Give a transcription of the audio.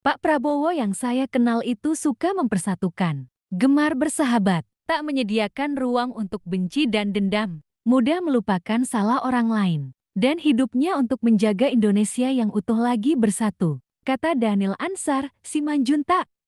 Pak Prabowo yang saya kenal itu suka mempersatukan, gemar bersahabat, tak menyediakan ruang untuk benci dan dendam, mudah melupakan salah orang lain, dan hidupnya untuk menjaga Indonesia yang utuh lagi bersatu, kata Daniel Ansar, Simanjuntak.